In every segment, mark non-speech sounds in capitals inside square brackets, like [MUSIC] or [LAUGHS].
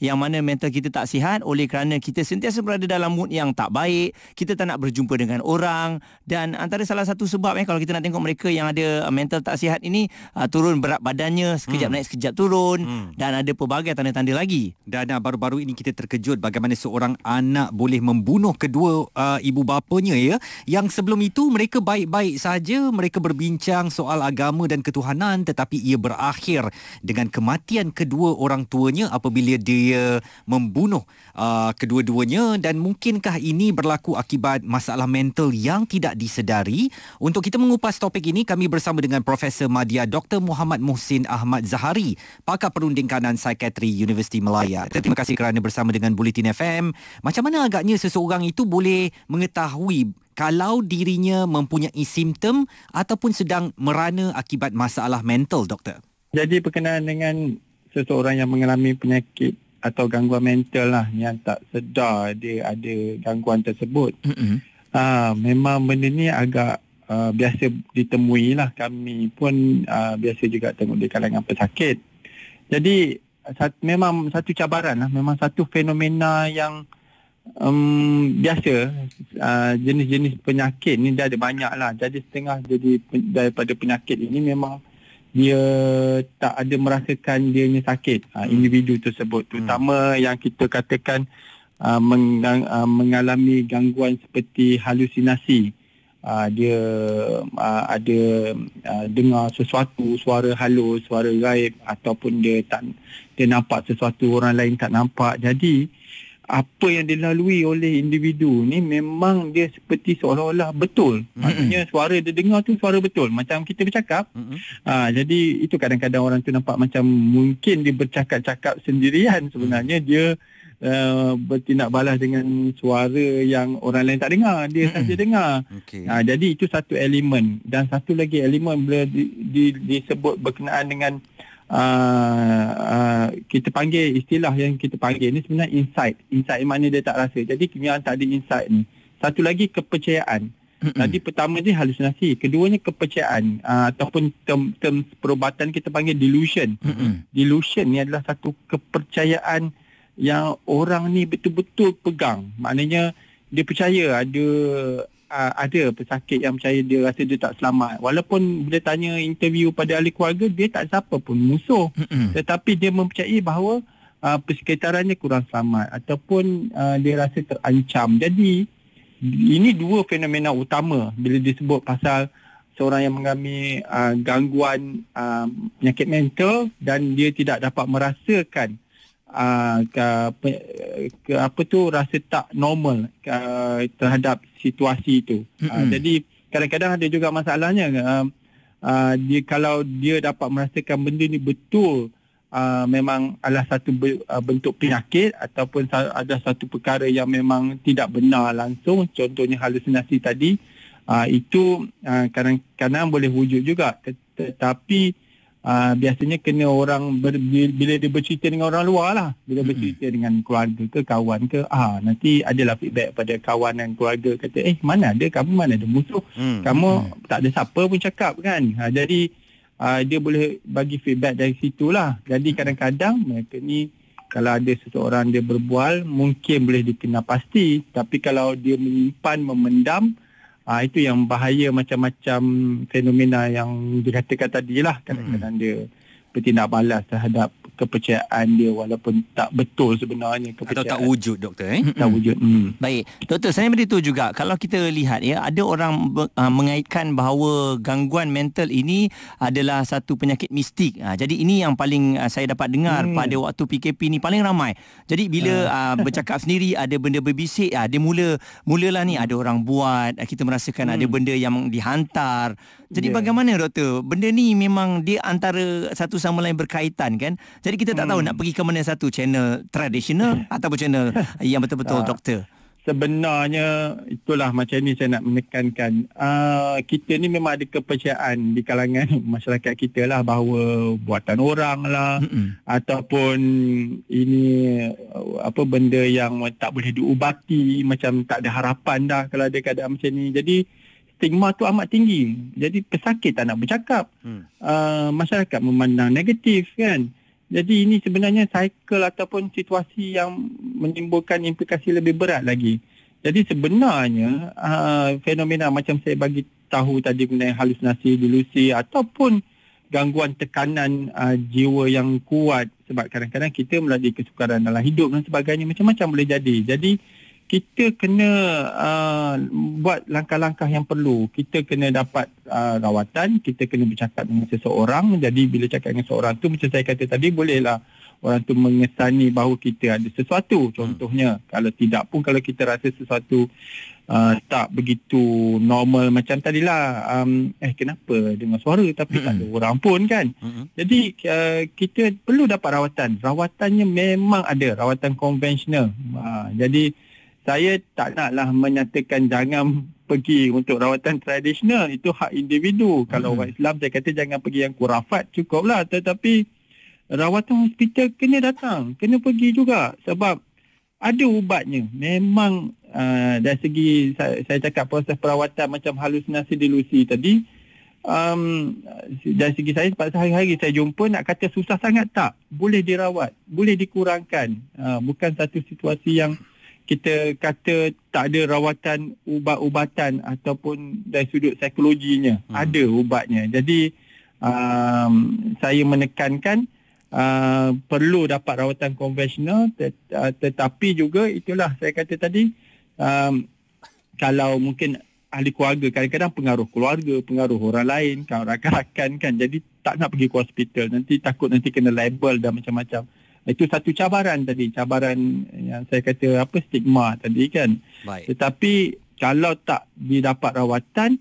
yang mana mental kita tak sihat oleh kerana kita sentiasa berada dalam mood yang tak baik, kita tak nak berjumpa dengan orang dan antara salah satu sebab eh kalau kita nak tengok mereka yang ada uh, mental tak sihat ini uh, turun berat badannya sekejap hmm. naik sekejap turun hmm. dan ada pelbagai tanda-tanda lagi. Dan uh, baru-baru ini kita terkejut bagaimana seorang anak boleh membunuh kedua uh, ibu bapanya ya yang sebelum itu mereka baik-baik saja, mereka berbincang soal agama dan ketuhanan tetapi ia berakhir dengan kematian kedua orang tuanya apabila dia dia membunuh uh, kedua-duanya dan mungkinkah ini berlaku akibat masalah mental yang tidak disedari? Untuk kita mengupas topik ini, kami bersama dengan Profesor Madia Dr. Muhammad Muhsin Ahmad Zahari, pakar perunding kanan psikiatri Universiti Melaya. Terima kasih kerana bersama dengan Bulletin FM. Macam mana agaknya seseorang itu boleh mengetahui kalau dirinya mempunyai simptom ataupun sedang merana akibat masalah mental, doktor? Jadi berkenaan dengan seseorang yang mengalami penyakit atau gangguan mental lah yang tak sedar dia ada gangguan tersebut. Mm-hmm. Uh, memang benda ni agak uh, biasa ditemui lah kami pun uh, biasa juga tengok di kalangan pesakit. Jadi sat- memang satu cabaran lah, memang satu fenomena yang um, biasa uh, jenis-jenis penyakit ni dia ada banyak lah. Jadi setengah jadi pen- daripada penyakit ini memang dia tak ada merasakan dianya sakit uh, individu tersebut hmm. terutama hmm. yang kita katakan ha, ha, mengalami gangguan seperti halusinasi dia ada dengar sesuatu suara halus suara gaib ataupun dia tak dia nampak sesuatu orang lain tak nampak jadi apa yang dilalui oleh individu ni memang dia seperti seolah-olah betul. Maksudnya mm-hmm. suara dia dengar tu suara betul. Macam kita bercakap. Mm-hmm. Aa, ha, jadi itu kadang-kadang orang tu nampak macam mungkin dia bercakap-cakap sendirian sebenarnya. Mm-hmm. Dia uh, bertindak balas dengan suara yang orang lain tak dengar. Dia mm-hmm. saja dengar. Okay. Aa, ha, jadi itu satu elemen. Dan satu lagi elemen bila di, di, disebut berkenaan dengan uh, kita panggil istilah yang kita panggil ni sebenarnya insight. Insight mana dia tak rasa. Jadi kemudian tak ada insight ni. Satu lagi kepercayaan. Tadi pertama ni halusinasi. Keduanya kepercayaan uh, ataupun term, term perubatan kita panggil delusion. delusion ni adalah satu kepercayaan yang orang ni betul-betul pegang. Maknanya dia percaya ada uh, ada pesakit yang percaya dia rasa dia tak selamat walaupun dia tanya interview pada ahli keluarga dia tak siapa pun musuh mm-hmm. tetapi dia mempercayai bahawa uh, persekitarannya kurang selamat ataupun uh, dia rasa terancam jadi ini dua fenomena utama bila disebut pasal seorang yang mengalami uh, gangguan uh, penyakit mental dan dia tidak dapat merasakan uh, ke, ke apa tu rasa tak normal uh, terhadap situasi itu. Mm-hmm. Uh, jadi kadang-kadang ada juga masalahnya uh, uh, dia kalau dia dapat merasakan benda ni betul uh, memang adalah satu be, uh, bentuk penyakit ataupun sa- ada satu perkara yang memang tidak benar langsung contohnya halusinasi tadi uh, itu uh, kadang-kadang boleh wujud juga tetapi Ket- uh, biasanya kena orang ber, bila dia bercerita dengan orang luar lah bila bercerita hmm. dengan keluarga ke kawan ke ah nanti adalah feedback pada kawan dan keluarga kata eh mana ada kamu mana ada musuh hmm. kamu hmm. tak ada siapa pun cakap kan ha, jadi uh, dia boleh bagi feedback dari situ lah. jadi kadang-kadang mereka ni kalau ada seseorang dia berbual mungkin boleh dikenal pasti tapi kalau dia menyimpan memendam Ha, itu yang bahaya macam-macam fenomena yang dikatakan tadi lah. Kadang-kadang hmm. dia bertindak balas terhadap kepercayaan dia walaupun tak betul sebenarnya kepercayaan. Atau tak wujud doktor eh? Tak mm. wujud. Mm. Baik. Doktor saya beritahu juga kalau kita lihat ya ada orang uh, mengaitkan bahawa gangguan mental ini adalah satu penyakit mistik. Uh, jadi ini yang paling uh, saya dapat dengar mm. pada waktu PKP ni paling ramai. Jadi bila uh. Uh, bercakap sendiri ada benda berbisik uh, dia mula mulalah ni ada orang buat uh, kita merasakan mm. ada hmm. benda yang dihantar. Jadi yeah. bagaimana doktor? Benda ni memang dia antara satu sama lain berkaitan kan? Jadi jadi kita tak hmm. tahu nak pergi ke mana satu channel tradisional [LAUGHS] ataupun channel yang betul-betul ah, doktor. Sebenarnya itulah macam ni saya nak menekankan uh, Kita ni memang ada kepercayaan di kalangan [LAUGHS] masyarakat kita lah Bahawa buatan orang lah Mm-mm. Ataupun ini uh, apa benda yang tak boleh diubati Macam tak ada harapan dah kalau ada keadaan macam ni Jadi stigma tu amat tinggi Jadi pesakit tak nak bercakap mm. uh, Masyarakat memandang negatif kan mm. Jadi ini sebenarnya cycle ataupun situasi yang menimbulkan implikasi lebih berat lagi. Jadi sebenarnya uh, fenomena macam saya bagi tahu tadi mengenai halusinasi, delusi ataupun gangguan tekanan uh, jiwa yang kuat sebab kadang-kadang kita melalui kesukaran dalam hidup dan sebagainya macam-macam boleh jadi. Jadi kita kena uh, buat langkah-langkah yang perlu. Kita kena dapat uh, rawatan, kita kena bercakap dengan seseorang. Jadi bila cakap dengan seseorang tu macam saya kata tadi bolehlah orang tu mengesani bahawa kita ada sesuatu. Hmm. Contohnya hmm. kalau tidak pun kalau kita rasa sesuatu uh, tak begitu normal macam tadilah. Um, eh kenapa dengan suara tapi hmm. tak ada hmm. orang pun kan. Hmm. Jadi uh, kita perlu dapat rawatan. Rawatannya memang ada, rawatan konvensional. Uh, jadi... jadi saya tak naklah menyatakan jangan pergi untuk rawatan tradisional itu hak individu hmm. kalau orang Islam saya kata jangan pergi yang kurafat cukuplah tetapi rawatan hospital kena datang kena pergi juga sebab ada ubatnya memang uh, dari segi saya, saya cakap proses perawatan macam halusinasi delusi tadi um, dari segi saya sebab sehari-hari saya jumpa nak kata susah sangat tak boleh dirawat boleh dikurangkan uh, bukan satu situasi yang kita kata tak ada rawatan ubat-ubatan ataupun dari sudut psikologinya hmm. ada ubatnya jadi um, saya menekankan uh, perlu dapat rawatan konvensional tet- uh, tetapi juga itulah saya kata tadi um, kalau mungkin ahli keluarga kadang-kadang pengaruh keluarga pengaruh orang lain kawan rakan-rakan kan jadi tak nak pergi ke hospital nanti takut nanti kena label dan macam-macam itu satu cabaran tadi cabaran yang saya kata apa stigma tadi kan Baik. tetapi kalau tak didapat rawatan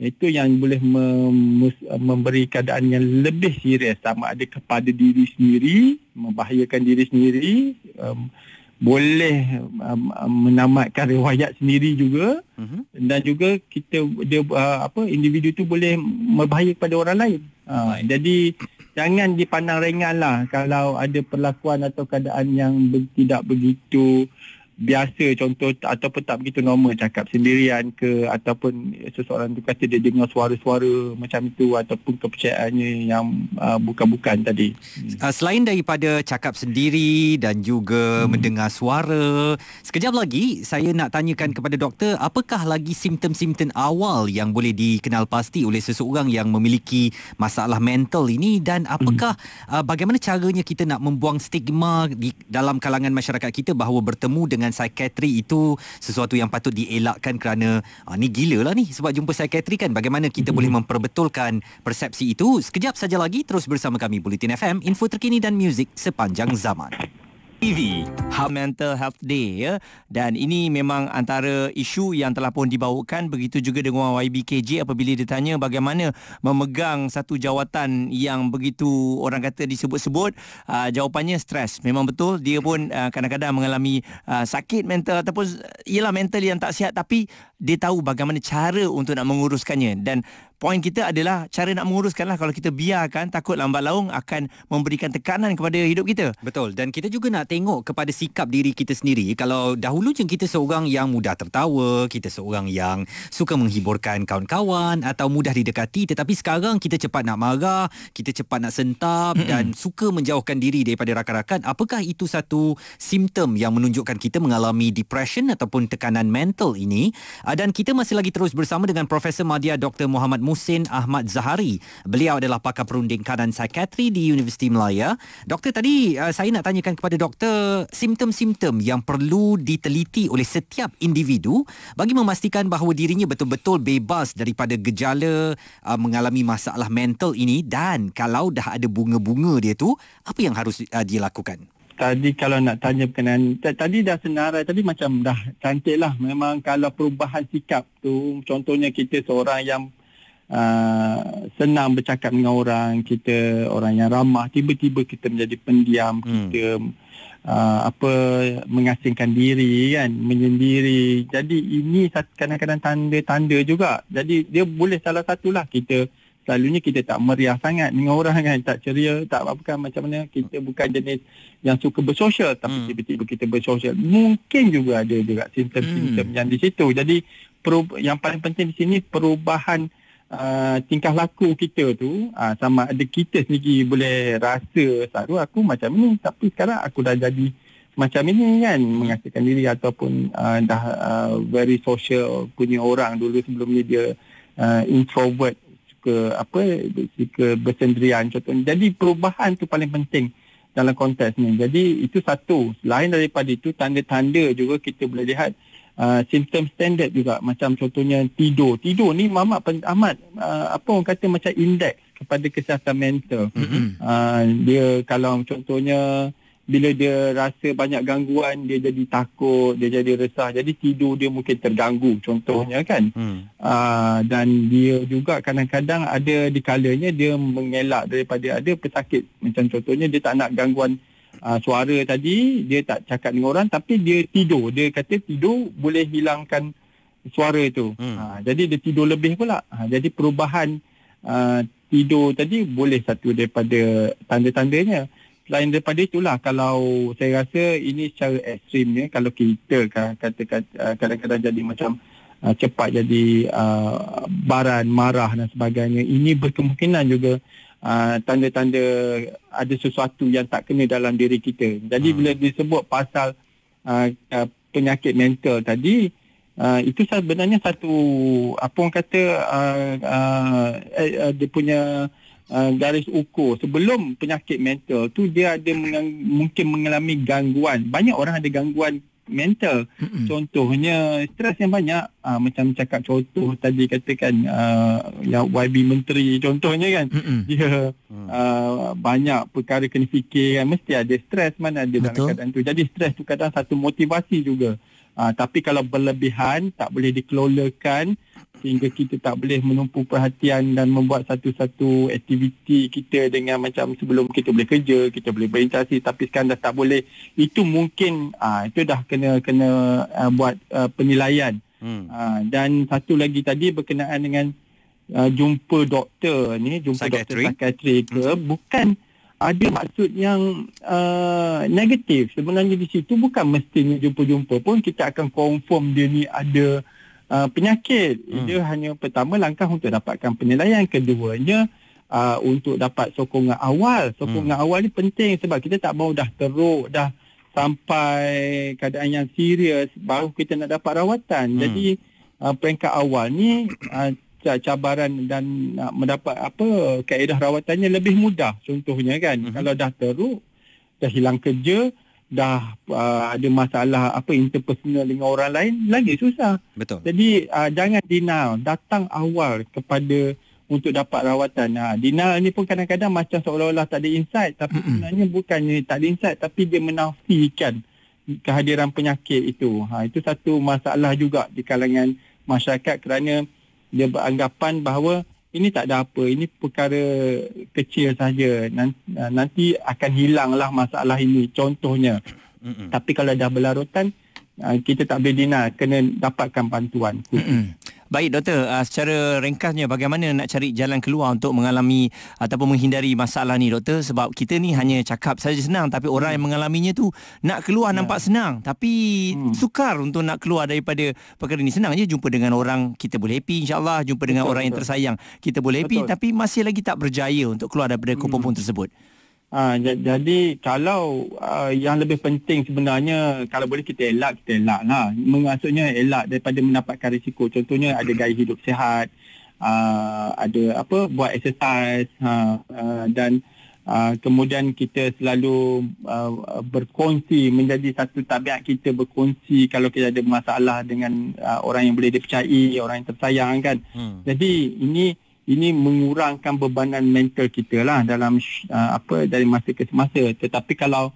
itu yang boleh mem- memberi keadaan yang lebih serius sama ada kepada diri sendiri membahayakan diri sendiri um, boleh um, um menamatkan riwayat sendiri juga uh-huh. dan juga kita dia uh, apa individu tu boleh membahayakan kepada orang lain. Uh, jadi jangan dipandang ringan lah kalau ada perlakuan atau keadaan yang tidak begitu biasa contoh ataupun tak begitu normal cakap sendirian ke ataupun seseorang tu kata dia dengar suara-suara macam itu ataupun kepercayaannya yang uh, bukan-bukan tadi. Hmm. Uh, selain daripada cakap sendiri dan juga hmm. mendengar suara, sekejap lagi saya nak tanyakan kepada doktor apakah lagi simptom-simptom awal yang boleh dikenal pasti oleh seseorang yang memiliki masalah mental ini dan apakah hmm. uh, bagaimana caranya kita nak membuang stigma di dalam kalangan masyarakat kita bahawa bertemu dengan dengan psikiatri itu sesuatu yang patut dielakkan kerana uh, ni gila lah ni sebab jumpa psikiatri kan bagaimana kita boleh mm-hmm. memperbetulkan persepsi itu sekejap saja lagi terus bersama kami Bulletin FM info terkini dan muzik sepanjang zaman. TV How Mental Health Day ya dan ini memang antara isu yang telah pun dibawakan begitu juga dengan YBKJ apabila ditanya bagaimana memegang satu jawatan yang begitu orang kata disebut-sebut uh, jawapannya stres memang betul dia pun uh, kadang-kadang mengalami uh, sakit mental ataupun ialah mental yang tak sihat tapi dia tahu bagaimana cara untuk nak menguruskannya dan poin kita adalah cara nak menguruskanlah kalau kita biarkan takut lambat laung akan memberikan tekanan kepada hidup kita. Betul dan kita juga nak tengok kepada sikap diri kita sendiri. Kalau dahulu je kita seorang yang mudah tertawa, kita seorang yang suka menghiburkan kawan-kawan atau mudah didekati tetapi sekarang kita cepat nak marah, kita cepat nak sentap dan suka menjauhkan diri daripada rakan-rakan. Apakah itu satu simptom yang menunjukkan kita mengalami depression ataupun tekanan mental ini? Ah, dan kita masih lagi terus bersama dengan Profesor Madia Dr. Muhammad Musin Ahmad Zahari. Beliau adalah pakar perunding kanan psikiatri di Universiti Melaya. Doktor tadi uh, saya nak tanyakan kepada doktor simptom-simptom yang perlu diteliti oleh setiap individu bagi memastikan bahawa dirinya betul-betul bebas daripada gejala uh, mengalami masalah mental ini dan kalau dah ada bunga-bunga dia tu apa yang harus uh, dia lakukan? Tadi kalau nak tanya berkenaan, tadi dah senarai, tadi macam dah cantik lah. Memang kalau perubahan sikap tu, contohnya kita seorang yang uh, senang bercakap dengan orang kita orang yang ramah tiba-tiba kita menjadi pendiam hmm. kita Uh, apa mengasingkan diri kan menyendiri jadi ini kadang-kadang tanda-tanda juga jadi dia boleh salah satulah kita selalunya kita tak meriah sangat dengan orang yang tak ceria tak apa kan macam mana kita bukan jenis yang suka bersosial tapi hmm. tiba-tiba kita bersosial mungkin juga ada juga simptom-simptom hmm. yang di situ jadi yang paling penting di sini perubahan uh, tingkah laku kita tu uh, sama ada kita sendiri boleh rasa satu aku macam ni tapi sekarang aku dah jadi macam ini kan mengasihkan diri ataupun uh, dah uh, very social punya orang dulu sebelum ni dia uh, introvert suka apa suka bersendirian contoh jadi perubahan tu paling penting dalam konteks ni jadi itu satu selain daripada itu tanda-tanda juga kita boleh lihat uh, uh, ah, symptom standard juga macam contohnya tidur tidur ni amat amat uh, ah, apa orang kata macam indeks kepada kesihatan mental mm-hmm. uh, dia kalau contohnya bila dia rasa banyak gangguan dia jadi takut dia jadi resah jadi tidur dia mungkin terganggu contohnya kan hmm. aa, dan dia juga kadang-kadang ada dikalanya dia mengelak daripada ada pesakit macam contohnya dia tak nak gangguan uh, suara tadi dia tak cakap dengan orang tapi dia tidur dia kata tidur boleh hilangkan suara itu hmm. uh, jadi dia tidur lebih pula uh, jadi perubahan uh, tidur tadi boleh satu daripada tanda-tandanya selain daripada itulah kalau saya rasa ini secara ekstrimnya kalau kita kata kadang-kadang jadi macam uh, cepat jadi uh, baran marah dan sebagainya ini berkemungkinan juga uh, tanda-tanda ada sesuatu yang tak kena dalam diri kita. Jadi hmm. bila disebut pasal uh, uh, penyakit mental tadi, uh, itu sebenarnya satu apa orang kata uh, uh, uh, dia punya Uh, garis ukur sebelum penyakit mental tu dia ada mengang, mungkin mengalami gangguan banyak orang ada gangguan mental. Mm-hmm. Contohnya stres yang banyak uh, macam cakap contoh tadi katakan uh, yang YB menteri contohnya kan mm-hmm. [LAUGHS] dia uh, banyak perkara kena fikir kan mesti ada stres mana ada Betul. dalam keadaan tu. Jadi stres tu kadang satu motivasi juga. Uh, tapi kalau berlebihan tak boleh dikelolakan uh, sehingga kita tak boleh menumpu perhatian dan membuat satu-satu aktiviti kita dengan macam sebelum kita boleh kerja, kita boleh berinteraksi tapi sekarang dah tak boleh. Itu mungkin uh, itu dah kena kena uh, buat uh, penilaian. Hmm. Uh, dan satu lagi tadi berkenaan dengan uh, jumpa doktor ni, jumpa psychiatry. doktor psikiatri ke hmm. bukan ada maksud yang uh, negatif. Sebenarnya di situ bukan mestinya jumpa-jumpa pun kita akan confirm dia ni ada uh, penyakit. Hmm. Dia hanya pertama langkah untuk dapatkan penilaian. Keduanya uh, untuk dapat sokongan awal. Sokongan hmm. awal ni penting sebab kita tak mahu dah teruk, dah sampai keadaan yang serius baru kita nak dapat rawatan. Hmm. Jadi uh, peringkat awal ni uh, cabaran dan nak mendapat apa kaedah rawatannya lebih mudah contohnya kan. Hmm. Kalau dah teruk, dah hilang kerja, dah uh, ada masalah apa interpersonal dengan orang lain lagi susah. Betul. Jadi uh, jangan denial, datang awal kepada untuk dapat rawatan. Ha, denial ni pun kadang-kadang macam seolah-olah tak ada insight tapi sebenarnya bukannya tak ada insight tapi dia menafikan kehadiran penyakit itu. Ha, itu satu masalah juga di kalangan masyarakat kerana dia beranggapan bahawa ini tak ada apa ini perkara kecil saja nanti, ah, nanti akan hilanglah masalah ini contohnya Mm-mm. tapi kalau dah berlarutan ah, kita tak boleh dina kena dapatkan bantuan khusus Baik doktor, uh, secara ringkasnya bagaimana nak cari jalan keluar untuk mengalami ataupun menghindari masalah ni doktor sebab kita ni hanya cakap saja senang tapi orang hmm. yang mengalaminya tu nak keluar ya. nampak senang tapi hmm. sukar untuk nak keluar daripada perkara ni. Senang je jumpa dengan orang kita boleh happy insyaAllah jumpa dengan betul, orang betul. yang tersayang kita boleh happy betul. tapi masih lagi tak berjaya untuk keluar daripada kupon-kupon hmm. tersebut. Ha, jadi kalau uh, yang lebih penting sebenarnya kalau boleh kita elak, kita elak lah. Maksudnya elak daripada mendapatkan risiko. Contohnya ada gaya hidup sehat, uh, ada apa buat exercise uh, uh, dan uh, kemudian kita selalu uh, berkongsi menjadi satu tabiat kita berkongsi kalau kita ada masalah dengan uh, orang yang boleh dipercayai, orang yang tersayang kan. Hmm. Jadi ini ini mengurangkan bebanan mental kita lah dalam uh, apa dari masa ke semasa tetapi kalau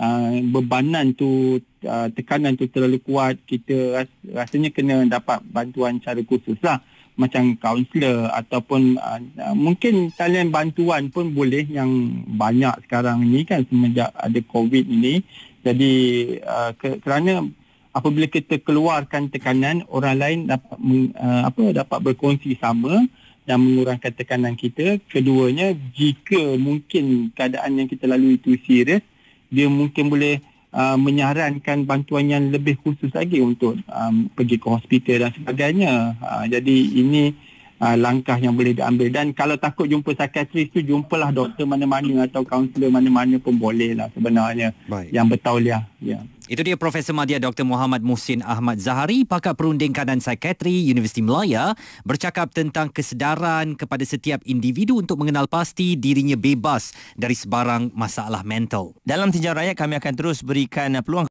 uh, bebanan tu uh, tekanan tu terlalu kuat kita ras- rasanya kena dapat bantuan cara khusus lah macam kaunselor ataupun uh, uh mungkin talian bantuan pun boleh yang banyak sekarang ni kan semenjak ada covid ini jadi uh, ke- kerana apabila kita keluarkan tekanan orang lain dapat uh, apa dapat berkongsi sama yang mengurangkan tekanan kita. Keduanya, jika mungkin keadaan yang kita lalui itu serius, dia mungkin boleh uh, menyarankan bantuan yang lebih khusus lagi untuk um, pergi ke hospital dan sebagainya. Uh, jadi ini uh, langkah yang boleh diambil dan kalau takut jumpa psikiatris tu jumpalah doktor mana-mana atau kaunselor mana-mana pun boleh lah sebenarnya Baik. yang bertauliah ya yeah. Itu dia Profesor Madya Dr. Muhammad Musin Ahmad Zahari, pakar perunding kanan psikiatri Universiti Melaya, bercakap tentang kesedaran kepada setiap individu untuk mengenal pasti dirinya bebas dari sebarang masalah mental. Dalam tinjau rakyat, kami akan terus berikan peluang